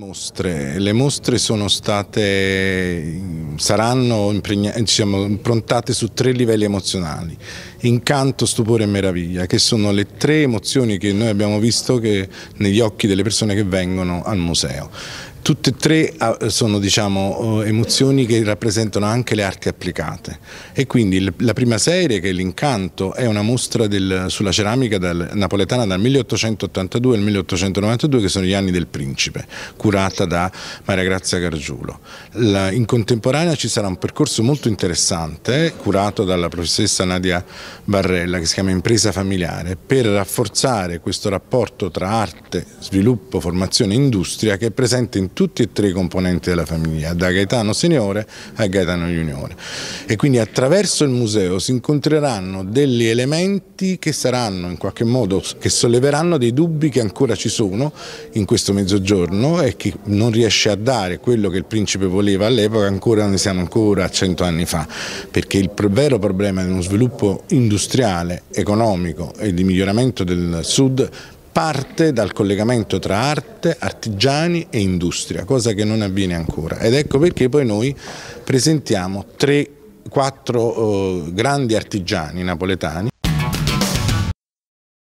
Mostre. Le mostre sono state, saranno diciamo, improntate su tre livelli emozionali, incanto, stupore e meraviglia, che sono le tre emozioni che noi abbiamo visto che, negli occhi delle persone che vengono al museo. Tutte e tre ah, sono diciamo, oh, emozioni che rappresentano anche le arti applicate e quindi la prima serie che è l'incanto è una mostra del, sulla ceramica dal, napoletana dal 1882 al 1892 che sono gli anni del principe curata da Maria Grazia Gargiulo. La, in contemporanea ci sarà un percorso molto interessante curato dalla professoressa Nadia Barrella che si chiama Impresa Familiare per rafforzare questo rapporto tra arte, sviluppo, formazione e industria che è presente in tutti e tre i componenti della famiglia, da Gaetano Seniore a Gaetano Juniore. E quindi attraverso il museo si incontreranno degli elementi che saranno in qualche modo, che solleveranno dei dubbi che ancora ci sono in questo mezzogiorno e che non riesce a dare quello che il principe voleva all'epoca, ancora ne siamo ancora a cento anni fa, perché il vero problema di uno sviluppo industriale, economico e di miglioramento del sud parte dal collegamento tra arte, artigiani e industria, cosa che non avviene ancora. Ed ecco perché poi noi presentiamo tre quattro eh, grandi artigiani napoletani